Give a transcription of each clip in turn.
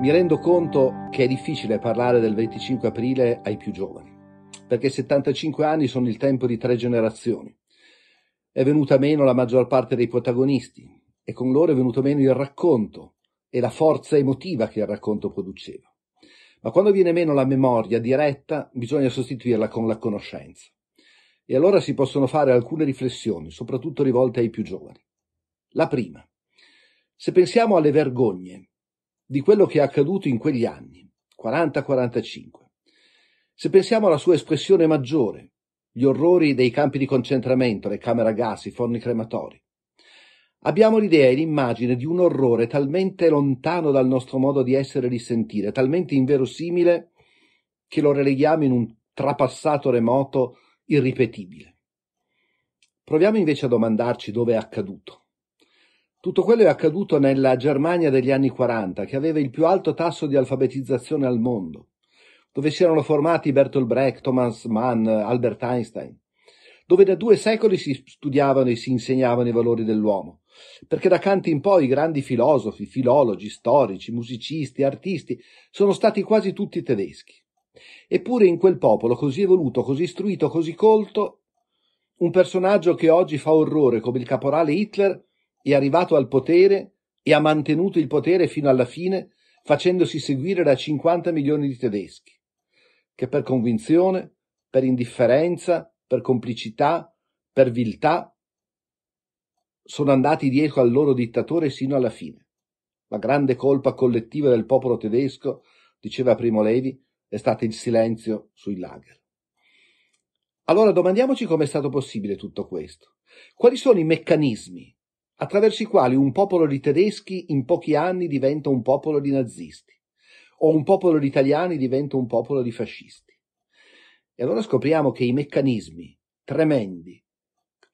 Mi rendo conto che è difficile parlare del 25 aprile ai più giovani, perché 75 anni sono il tempo di tre generazioni. È venuta meno la maggior parte dei protagonisti e con loro è venuto meno il racconto e la forza emotiva che il racconto produceva. Ma quando viene meno la memoria diretta, bisogna sostituirla con la conoscenza. E allora si possono fare alcune riflessioni, soprattutto rivolte ai più giovani. La prima. Se pensiamo alle vergogne di quello che è accaduto in quegli anni, 40-45. Se pensiamo alla sua espressione maggiore, gli orrori dei campi di concentramento, le camere a gas, i forni crematori, abbiamo l'idea e l'immagine di un orrore talmente lontano dal nostro modo di essere e di sentire, talmente inverosimile che lo releghiamo in un trapassato remoto irripetibile. Proviamo invece a domandarci dove è accaduto tutto quello è accaduto nella Germania degli anni 40, che aveva il più alto tasso di alfabetizzazione al mondo, dove si erano formati Bertolt Brecht, Thomas Mann, Albert Einstein, dove da due secoli si studiavano e si insegnavano i valori dell'uomo, perché da Kant in poi i grandi filosofi, filologi, storici, musicisti, artisti sono stati quasi tutti tedeschi. Eppure in quel popolo così evoluto, così istruito, così colto, un personaggio che oggi fa orrore come il caporale Hitler è arrivato al potere e ha mantenuto il potere fino alla fine facendosi seguire da 50 milioni di tedeschi, che per convinzione, per indifferenza, per complicità, per viltà, sono andati dietro al loro dittatore sino alla fine. La grande colpa collettiva del popolo tedesco, diceva Primo Levi, è stato il silenzio sui lager. Allora domandiamoci come è stato possibile tutto questo. Quali sono i meccanismi attraverso i quali un popolo di tedeschi in pochi anni diventa un popolo di nazisti o un popolo di italiani diventa un popolo di fascisti. E allora scopriamo che i meccanismi tremendi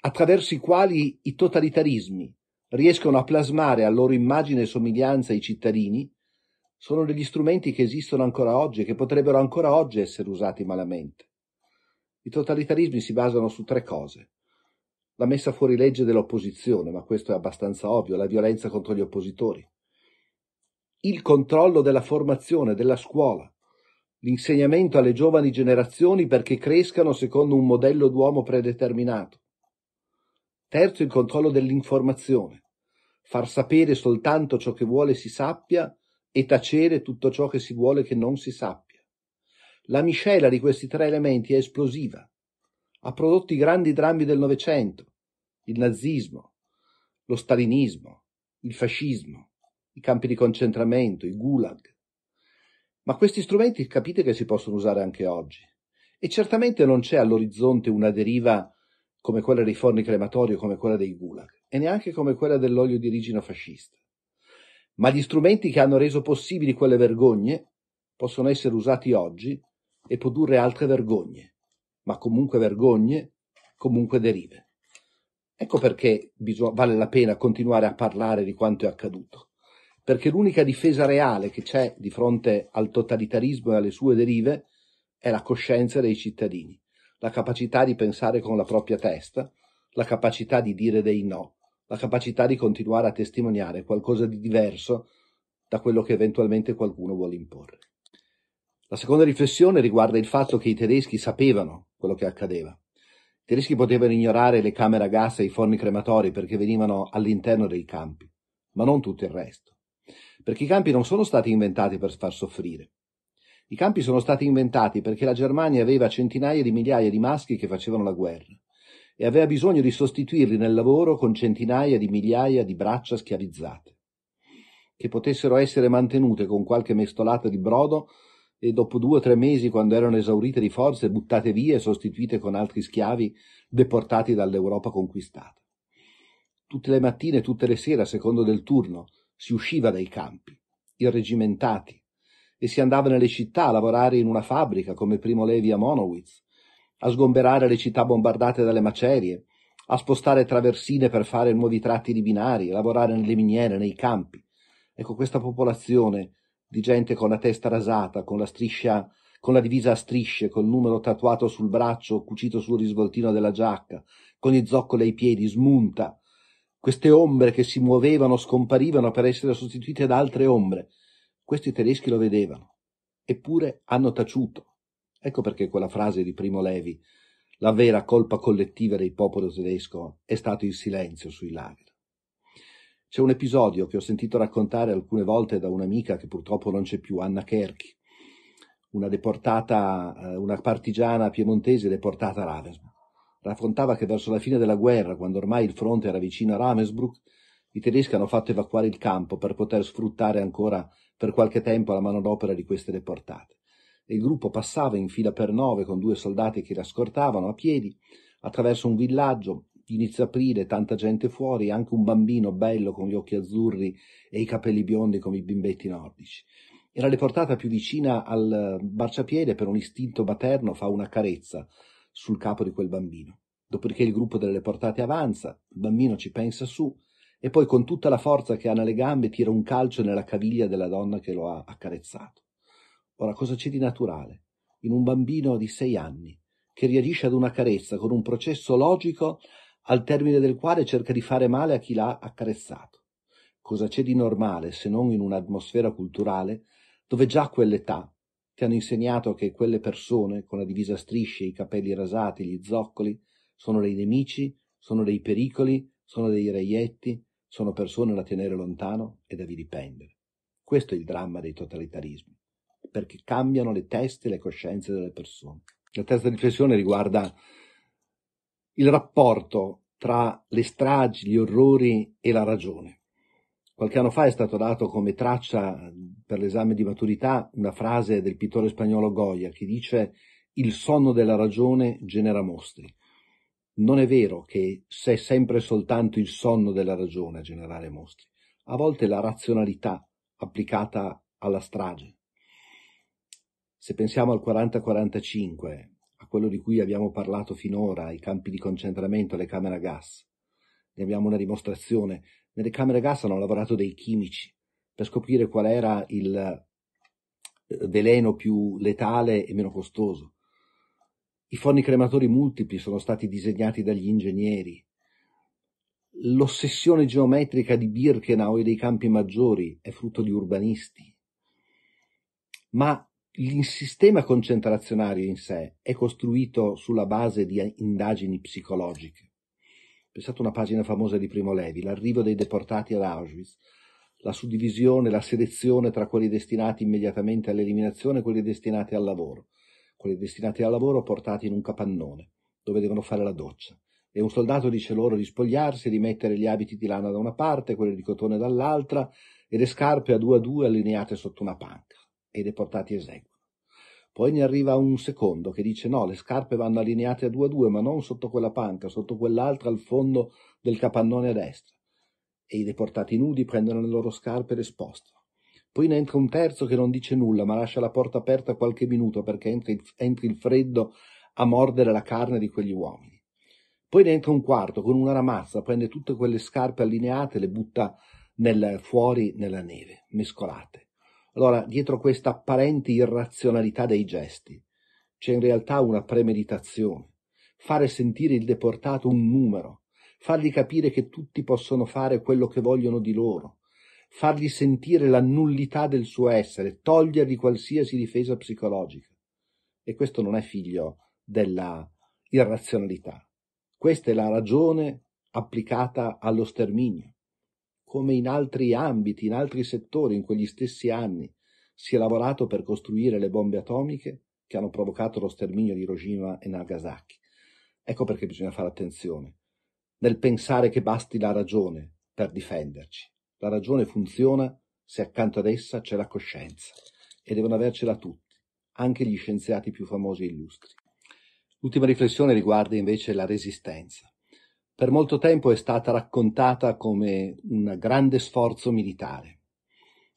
attraverso i quali i totalitarismi riescono a plasmare a loro immagine e somiglianza i cittadini sono degli strumenti che esistono ancora oggi e che potrebbero ancora oggi essere usati malamente. I totalitarismi si basano su tre cose la messa fuori legge dell'opposizione, ma questo è abbastanza ovvio, la violenza contro gli oppositori, il controllo della formazione, della scuola, l'insegnamento alle giovani generazioni perché crescano secondo un modello d'uomo predeterminato. Terzo, il controllo dell'informazione, far sapere soltanto ciò che vuole si sappia e tacere tutto ciò che si vuole che non si sappia. La miscela di questi tre elementi è esplosiva ha prodotto i grandi drammi del Novecento, il nazismo, lo stalinismo, il fascismo, i campi di concentramento, i gulag. Ma questi strumenti capite che si possono usare anche oggi. E certamente non c'è all'orizzonte una deriva come quella dei forni crematori o come quella dei gulag, e neanche come quella dell'olio di origine fascista. Ma gli strumenti che hanno reso possibili quelle vergogne possono essere usati oggi e produrre altre vergogne ma comunque vergogne, comunque derive. Ecco perché vale la pena continuare a parlare di quanto è accaduto, perché l'unica difesa reale che c'è di fronte al totalitarismo e alle sue derive è la coscienza dei cittadini, la capacità di pensare con la propria testa, la capacità di dire dei no, la capacità di continuare a testimoniare qualcosa di diverso da quello che eventualmente qualcuno vuole imporre. La seconda riflessione riguarda il fatto che i tedeschi sapevano quello che accadeva. I tedeschi potevano ignorare le camere a gas e i forni crematori perché venivano all'interno dei campi, ma non tutto il resto. Perché i campi non sono stati inventati per far soffrire. I campi sono stati inventati perché la Germania aveva centinaia di migliaia di maschi che facevano la guerra e aveva bisogno di sostituirli nel lavoro con centinaia di migliaia di braccia schiavizzate, che potessero essere mantenute con qualche mestolata di brodo e dopo due o tre mesi, quando erano esaurite di forze, buttate via e sostituite con altri schiavi deportati dall'Europa conquistata. Tutte le mattine, e tutte le sere, a secondo del turno, si usciva dai campi, irregimentati, e si andava nelle città a lavorare in una fabbrica come Primo Levi a Monowitz, a sgomberare le città bombardate dalle macerie, a spostare traversine per fare nuovi tratti di binari, a lavorare nelle miniere, nei campi. Ecco, questa popolazione di gente con la testa rasata, con la striscia, con la divisa a strisce, col numero tatuato sul braccio, cucito sul risvoltino della giacca, con i zoccoli ai piedi, smunta. Queste ombre che si muovevano scomparivano per essere sostituite da altre ombre. Questi tedeschi lo vedevano, eppure hanno taciuto. Ecco perché quella frase di Primo Levi, la vera colpa collettiva del popolo tedesco, è stato il silenzio sui lager. C'è un episodio che ho sentito raccontare alcune volte da un'amica che purtroppo non c'è più, Anna Kerchi, una deportata, eh, una partigiana piemontese deportata a Ravensbrück. Raccontava che verso la fine della guerra, quando ormai il fronte era vicino a Ravensbrück, i tedeschi hanno fatto evacuare il campo per poter sfruttare ancora per qualche tempo la manodopera di queste deportate. E il gruppo passava in fila per nove con due soldati che la scortavano a piedi attraverso un villaggio inizio aprile, tanta gente fuori, anche un bambino bello con gli occhi azzurri e i capelli biondi come i bimbetti nordici. Era riportata più vicina al marciapiede per un istinto materno fa una carezza sul capo di quel bambino. Dopodiché il gruppo delle portate avanza, il bambino ci pensa su e poi con tutta la forza che ha nelle gambe tira un calcio nella caviglia della donna che lo ha accarezzato. Ora, cosa c'è di naturale in un bambino di sei anni che reagisce ad una carezza con un processo logico al termine del quale cerca di fare male a chi l'ha accarezzato. Cosa c'è di normale se non in un'atmosfera culturale dove già a quell'età ti hanno insegnato che quelle persone con la divisa a strisce, i capelli rasati, gli zoccoli sono dei nemici, sono dei pericoli, sono dei reietti, sono persone da tenere lontano e da vilipendere. Questo è il dramma dei totalitarismi, perché cambiano le teste e le coscienze delle persone. La terza riflessione riguarda il rapporto tra le stragi, gli orrori e la ragione. Qualche anno fa è stato dato come traccia per l'esame di maturità una frase del pittore spagnolo Goya che dice il sonno della ragione genera mostri. Non è vero che se è sempre soltanto il sonno della ragione a generare mostri. A volte la razionalità applicata alla strage. Se pensiamo al 40-45, quello di cui abbiamo parlato finora, i campi di concentramento, le camere a gas. Ne abbiamo una dimostrazione. Nelle camere a gas hanno lavorato dei chimici per scoprire qual era il eh, veleno più letale e meno costoso. I forni crematori multipli sono stati disegnati dagli ingegneri. L'ossessione geometrica di Birkenau e dei campi maggiori è frutto di urbanisti. Ma il sistema concentrazionario in sé è costruito sulla base di indagini psicologiche. Pensate a una pagina famosa di Primo Levi, l'arrivo dei deportati ad Auschwitz, la suddivisione, la selezione tra quelli destinati immediatamente all'eliminazione e quelli destinati al lavoro. Quelli destinati al lavoro portati in un capannone, dove devono fare la doccia. E un soldato dice loro di spogliarsi, di mettere gli abiti di lana da una parte, quelli di cotone dall'altra, e le scarpe a due a due allineate sotto una panca e i deportati eseguono. Poi ne arriva un secondo che dice no, le scarpe vanno allineate a due a due, ma non sotto quella panca, sotto quell'altra al fondo del capannone a destra. E i deportati nudi prendono le loro scarpe e le spostano. Poi ne entra un terzo che non dice nulla, ma lascia la porta aperta qualche minuto perché entri, entri il freddo a mordere la carne di quegli uomini. Poi ne entra un quarto con una ramazza, prende tutte quelle scarpe allineate e le butta nel, fuori nella neve, mescolate allora, dietro questa apparente irrazionalità dei gesti c'è in realtà una premeditazione, fare sentire il deportato un numero, fargli capire che tutti possono fare quello che vogliono di loro, fargli sentire la nullità del suo essere, togliergli qualsiasi difesa psicologica. E questo non è figlio della irrazionalità. Questa è la ragione applicata allo sterminio come in altri ambiti, in altri settori, in quegli stessi anni, si è lavorato per costruire le bombe atomiche che hanno provocato lo sterminio di Hiroshima e Nagasaki. Ecco perché bisogna fare attenzione nel pensare che basti la ragione per difenderci. La ragione funziona se accanto ad essa c'è la coscienza e devono avercela tutti, anche gli scienziati più famosi e illustri. L'ultima riflessione riguarda invece la resistenza. Per molto tempo è stata raccontata come un grande sforzo militare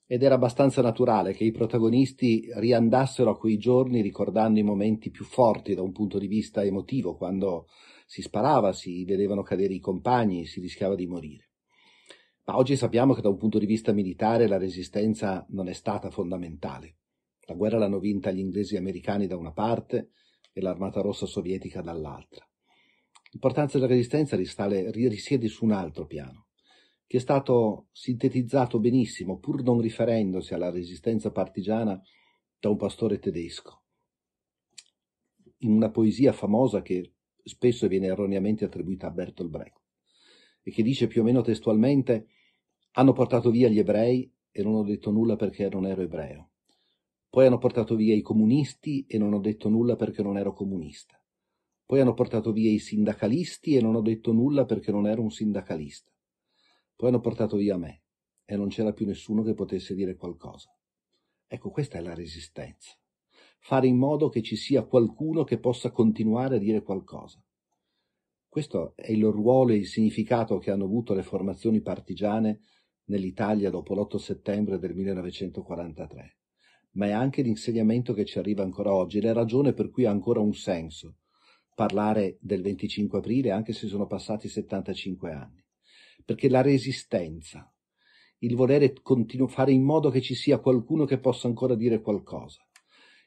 ed era abbastanza naturale che i protagonisti riandassero a quei giorni ricordando i momenti più forti da un punto di vista emotivo, quando si sparava, si vedevano cadere i compagni, si rischiava di morire. Ma oggi sappiamo che da un punto di vista militare la resistenza non è stata fondamentale. La guerra l'hanno vinta gli inglesi americani da una parte e l'Armata Rossa sovietica dall'altra L'importanza della resistenza risale, risiede su un altro piano, che è stato sintetizzato benissimo, pur non riferendosi alla resistenza partigiana, da un pastore tedesco, in una poesia famosa che spesso viene erroneamente attribuita a Bertolt Brecht, e che dice più o meno testualmente hanno portato via gli ebrei e non ho detto nulla perché non ero ebreo. Poi hanno portato via i comunisti e non ho detto nulla perché non ero comunista. Poi hanno portato via i sindacalisti e non ho detto nulla perché non ero un sindacalista. Poi hanno portato via me e non c'era più nessuno che potesse dire qualcosa. Ecco, questa è la resistenza. Fare in modo che ci sia qualcuno che possa continuare a dire qualcosa. Questo è il ruolo e il significato che hanno avuto le formazioni partigiane nell'Italia dopo l'8 settembre del 1943, ma è anche l'insegnamento che ci arriva ancora oggi, la ragione per cui ha ancora un senso parlare del 25 aprile anche se sono passati 75 anni, perché la resistenza, il volere continu- fare in modo che ci sia qualcuno che possa ancora dire qualcosa,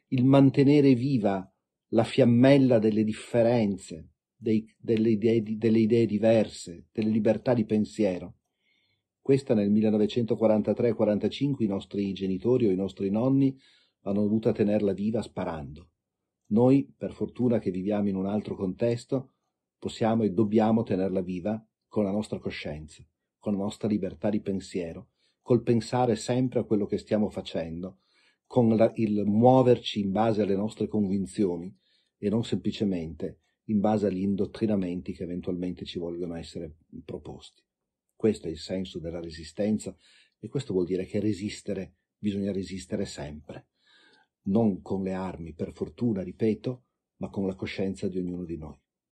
il mantenere viva la fiammella delle differenze, dei, delle, idee, delle, idee, diverse, delle libertà di pensiero. Questa nel 1943-45 i nostri genitori o i nostri nonni hanno dovuto tenerla viva sparando. Noi, per fortuna che viviamo in un altro contesto, possiamo e dobbiamo tenerla viva con la nostra coscienza, con la nostra libertà di pensiero, col pensare sempre a quello che stiamo facendo, con la, il muoverci in base alle nostre convinzioni e non semplicemente in base agli indottrinamenti che eventualmente ci vogliono essere proposti. Questo è il senso della resistenza e questo vuol dire che resistere bisogna resistere sempre non con le armi, per fortuna, ripeto, ma con la coscienza di ognuno di noi.